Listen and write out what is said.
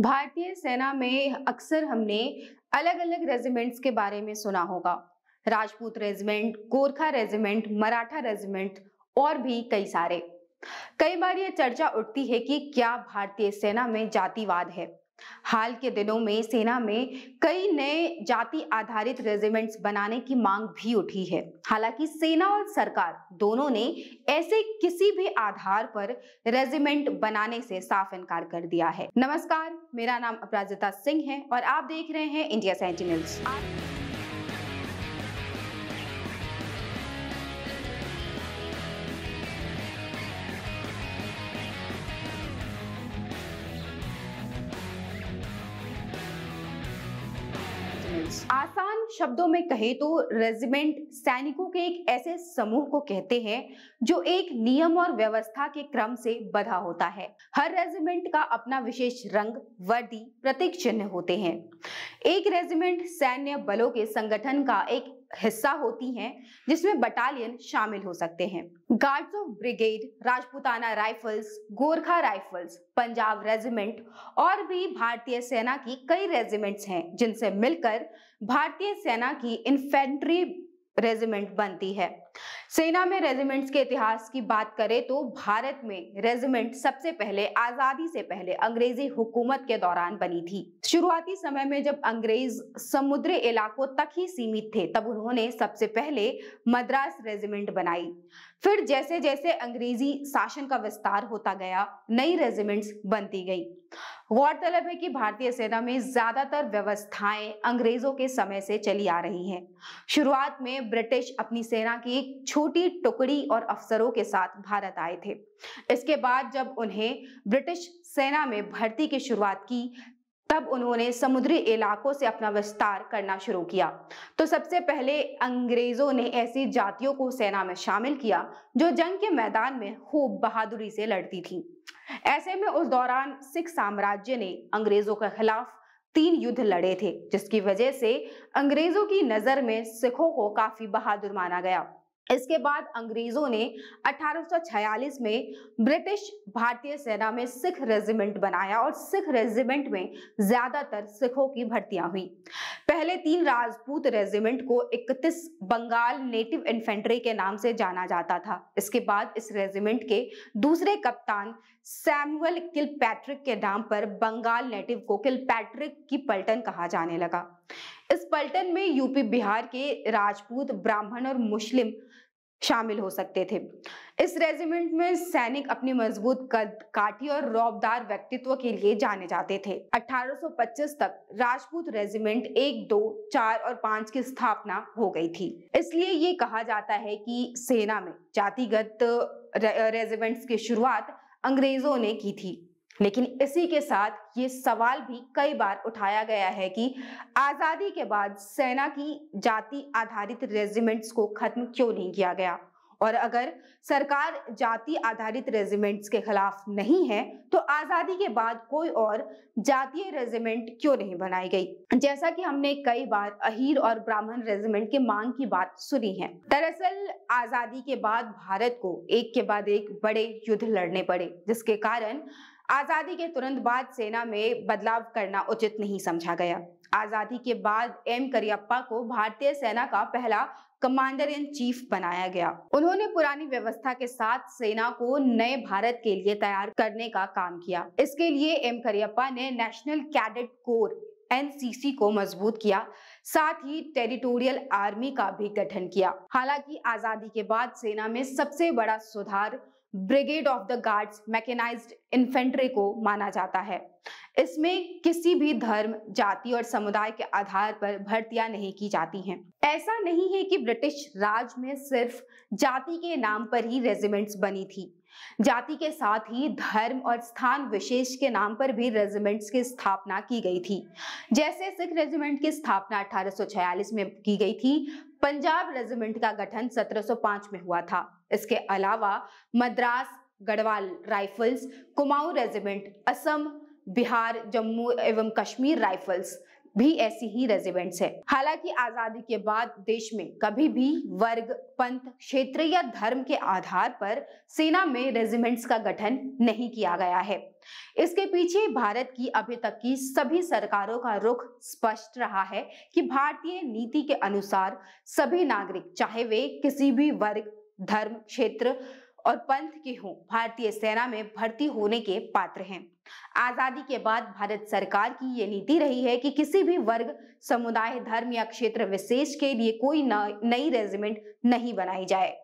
भारतीय सेना में अक्सर हमने अलग अलग रेजिमेंट्स के बारे में सुना होगा Rajput regiment Gorkha regiment Maratha regiment और भी कई सारे कई बार ये चर्चा उठती है कि क्या भारतीय सेना में जातिवाद है हाल के दिनों में सेना में कई नए जाति आधारित रेजिमेंट्स बनाने की मांग भी उठी है हालांकि सेना और सरकार दोनों ने ऐसे किसी भी आधार पर रेजिमेंट बनाने से साफ इनकार कर दिया है नमस्कार मेरा नाम अपराजिता सिंह है और आप देख रहे हैं इंडिया सेंटिनल्स आसान शब्दों में कहे तो रेजिमेंट सैनिकों के एक ऐसे समूह को कहते हैं जो एक नियम और व्यवस्था के क्रम से बधा होता है हर रेजिमेंट का अपना विशेष रंग वर्दी प्रतीक चिन्ह होते हैं एक रेजिमेंट सैन्य बलों के संगठन का एक हिस्सा होती हैं जिसमें बटालियन शामिल हो सकते हैं guards of brigade Rajputana rifles Gorkha rifles Punjab regiment और भी भारतीय सेना की कई रेजिमेंट्स हैं जिनसे मिलकर भारतीय सेना की इन्फेंट्री रेजिमेंट बनती है सेना में रेजिमेंट्स के इतिहास की बात करें तो भारत में रेजिमेंट सबसे पहले आजादी से पहले अंग्रेजी हुकूमत के दौरान बनी थी शुरुआती समय में जब अंग्रेज समुद्री इलाकों तक ही सीमित थे तब उन्होंने सबसे पहले मद्रास रेजिमेंट बनाई फिर जैसे जैसे अंग्रेजी शासन का विस्तार होता गया नई रेजिमेंट्स बनती गई गौरतलब है कि भारतीय सेना में ज्यादातर व्यवस्थाएं अंग्रेजों के समय से चली आ रही हैं। शुरुआत में ब्रिटिश अपनी सेना की एक छोटी टुकड़ी और अफसरों के साथ भारत आए थे इसके बाद जब उन्हें ब्रिटिश सेना में भर्ती की शुरुआत की तब उन्होंने समुद्री इलाकों से अपना विस्तार करना शुरू किया तो सबसे पहले अंग्रेजों ने ऐसी जातियों को सेना में शामिल किया जो जंग के मैदान में खूब बहादुरी से लड़ती थी ऐसे में उस दौरान सिख साम्राज्य ने अंग्रेजों के खिलाफ तीन युद्ध लड़े थे जिसकी वजह से अंग्रेजों की नजर में सिखों को काफी बहादुर माना गया इसके बाद अंग्रेजों ने 1846 में ब्रिटिश भारतीय सेना में सिख रेजिमेंट बनाया और सिख रेजिमेंट में ज्यादातर सिखों की भर्तियां हुई पहले तीन राजपूत रेजिमेंट को 31 बंगाल नेटिव इन्फेंट्री के नाम से जाना जाता था इसके बाद इस रेजिमेंट के दूसरे कप्तान सैमुअल किल पैट्रिक के नाम पर बंगाल नेटिव को किल पैट्रिक की पलटन कहा जाने लगा इस पलटन में यूपी बिहार के राजपूत ब्राह्मण और मुस्लिम शामिल हो सकते थे इस रेजिमेंट में सैनिक अपनी मजबूत कद काठी और रौबदार व्यक्तित्व के लिए जाने जाते थे 1825 तक राजपूत रेजिमेंट एक दो चार और पांच की स्थापना हो गई थी इसलिए ये कहा जाता है कि सेना में जातिगत रेजिमेंट्स की शुरुआत अंग्रेजों ने की थी लेकिन इसी के साथ ये सवाल भी कई बार उठाया गया है कि आजादी के बाद सेना की जाति आधारित रेजिमेंट्स को खत्म क्यों नहीं किया गया और अगर सरकार जाति आधारित रेजिमेंट्स के खिलाफ नहीं है तो आजादी के बाद कोई और जातीय रेजिमेंट क्यों नहीं बनाई गई जैसा कि हमने कई बार अहीर और ब्राह्मण रेजिमेंट के मांग की बात सुनी है दरअसल आजादी के बाद भारत को एक के बाद एक बड़े युद्ध लड़ने पड़े जिसके कारण आजादी के तुरंत बाद सेना में बदलाव करना उचित नहीं समझा गया आजादी के बाद एम करियप्पा को भारतीय सेना का पहला कमांडर इन चीफ बनाया गया उन्होंने पुरानी व्यवस्था के साथ सेना को नए भारत के लिए तैयार करने का काम किया इसके लिए एम करियप्पा ने नेशनल कैडेट कोर एनसीसी को मजबूत किया साथ ही टेरिटोरियल आर्मी का भी गठन किया हालांकि आजादी के बाद सेना में सबसे बड़ा सुधार brigade of the guards mechanised infantry को माना जाता है इसमें किसी भी धर्म जाति और समुदाय के आधार पर भर्तियां नहीं की जाती हैं ऐसा नहीं है कि ब्रिटिश राज में सिर्फ जाति के नाम पर ही रेजिमेंट्स बनी थी जाति के साथ ही धर्म और स्थान विशेष के नाम पर भी रेजिमेंट्स की स्थापना की गई थी जैसे सिख रेजिमेंट की स्थापना 1846 में की गई थी पंजाब रेजिमेंट का गठन 1705 में हुआ था इसके अलावा मद्रास गढ़वाल राइफल्स कुमाऊं रेजिमेंट असम बिहार जम्मू एवं कश्मीर राइफल्स भी ऐसी ही रेजिडेंट्स है हालांकि आजादी के बाद देश में कभी भी वर्ग पंथ क्षेत्र या धर्म के आधार पर सेना में रेजिमेंट्स का गठन नहीं किया गया है इसके पीछे भारत की अभी तक की सभी सरकारों का रुख स्पष्ट रहा है कि भारतीय नीति के अनुसार सभी नागरिक चाहे वे किसी भी वर्ग धर्म क्षेत्र और पंथ के हों भारतीय सेना में भर्ती होने के पात्र हैं आजादी के बाद भारत सरकार की यह नीति रही है कि किसी भी वर्ग समुदाय धर्म या क्षेत्र विशेष के लिए कोई नई रेजिमेंट नहीं बनाई जाए